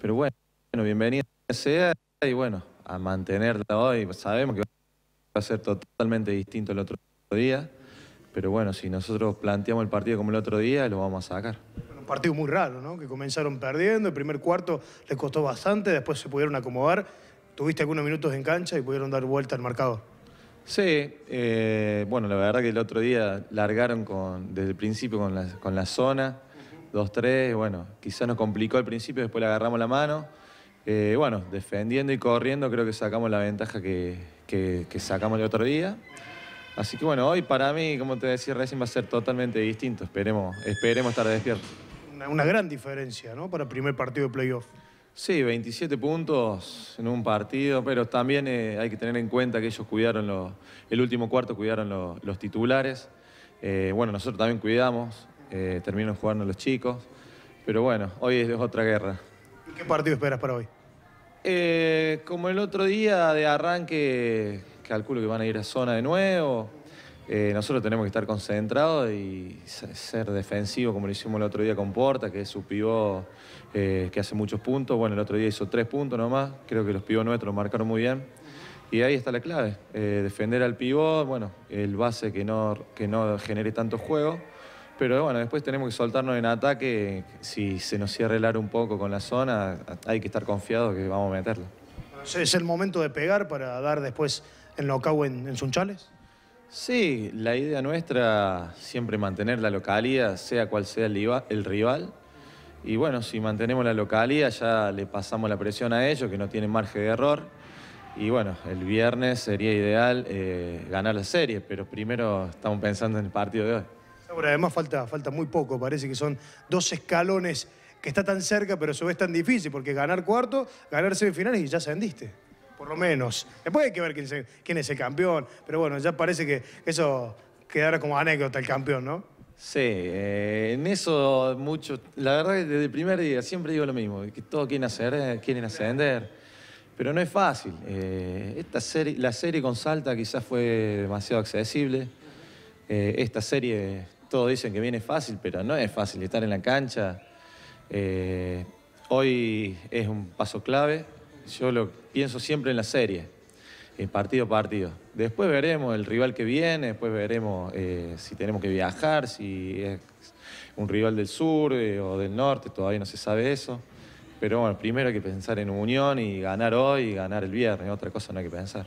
Pero bueno, bienvenida sea y bueno, a mantenerla hoy. Sabemos que va a ser totalmente distinto el otro día, pero bueno, si nosotros planteamos el partido como el otro día, lo vamos a sacar. un partido muy raro, ¿no? Que comenzaron perdiendo, el primer cuarto les costó bastante, después se pudieron acomodar, tuviste algunos minutos en cancha y pudieron dar vuelta al marcado. Sí, eh, bueno, la verdad que el otro día largaron con, desde el principio con la, con la zona, dos, tres, bueno, quizás nos complicó al principio, después le agarramos la mano. Eh, bueno, defendiendo y corriendo creo que sacamos la ventaja que, sacamos el otro día. Así que bueno, hoy para mí, como te decía recién, va a ser totalmente distinto. Esperemos, esperemos estar despiertos. Una, gran diferencia, ¿no? Para el primer partido de playoff. Sí, 27 puntos en un partido, pero también eh, hay que tener en cuenta que ellos cuidaron los, el último cuarto, cuidaron los, titulares. Eh, bueno, nosotros también cuidamos eh, terminan jugando los chicos. Pero bueno, hoy es otra guerra. ¿Y qué partido esperas para hoy? Eh, como el otro día de arranque, calculo que van a ir a zona de nuevo. Eh, nosotros tenemos que estar concentrados y ser defensivos, como lo hicimos el otro día con Porta, que es su pivot eh, que hace muchos puntos. Bueno, el otro día hizo tres puntos nomás. Creo que los pivotes nuestros marcaron muy bien. Y ahí está la clave, defender al pivot, bueno, el base que no, que no genere tanto juego. Pero bueno, después tenemos que soltarnos en ataque. Si se nos cierra el aro un poco con la zona, hay que estar confiados que vamos a meterlo. ¿Es el momento de pegar para dar después el knockout en, Sunchales? Sí, la idea nuestra siempre mantener la localidad, sea cual sea el rival. Y bueno, si mantenemos la localidad ya le pasamos la presión a ellos, que no tienen margen de error. Y bueno, el viernes sería ideal eh, ganar la serie, pero primero estamos pensando en el partido de hoy además falta, falta muy poco, parece que son dos escalones que está tan cerca, pero a su vez tan difícil, porque ganar cuarto, ganar semifinales y ya se por lo menos. Después hay que ver quién, quién es el campeón, pero bueno, ya parece que eso quedará como anécdota el campeón, ¿no? Sí, eh, en eso mucho, la verdad que desde el primer día siempre digo lo mismo, que todos quieren, hacer, eh, quieren ascender, pero no es fácil. Eh, esta serie, la serie con Salta quizás fue demasiado accesible, esta serie todos dicen que viene fácil, pero no es fácil estar en la cancha. Eh, hoy es un paso clave. Yo lo pienso siempre en la serie, en eh, partido a partido. Después veremos el rival que viene, después veremos eh, si tenemos que viajar, si es un rival del sur o del norte, todavía no se sabe eso. Pero bueno, primero hay que pensar en unión y ganar hoy y ganar el viernes, otra cosa no hay que pensar.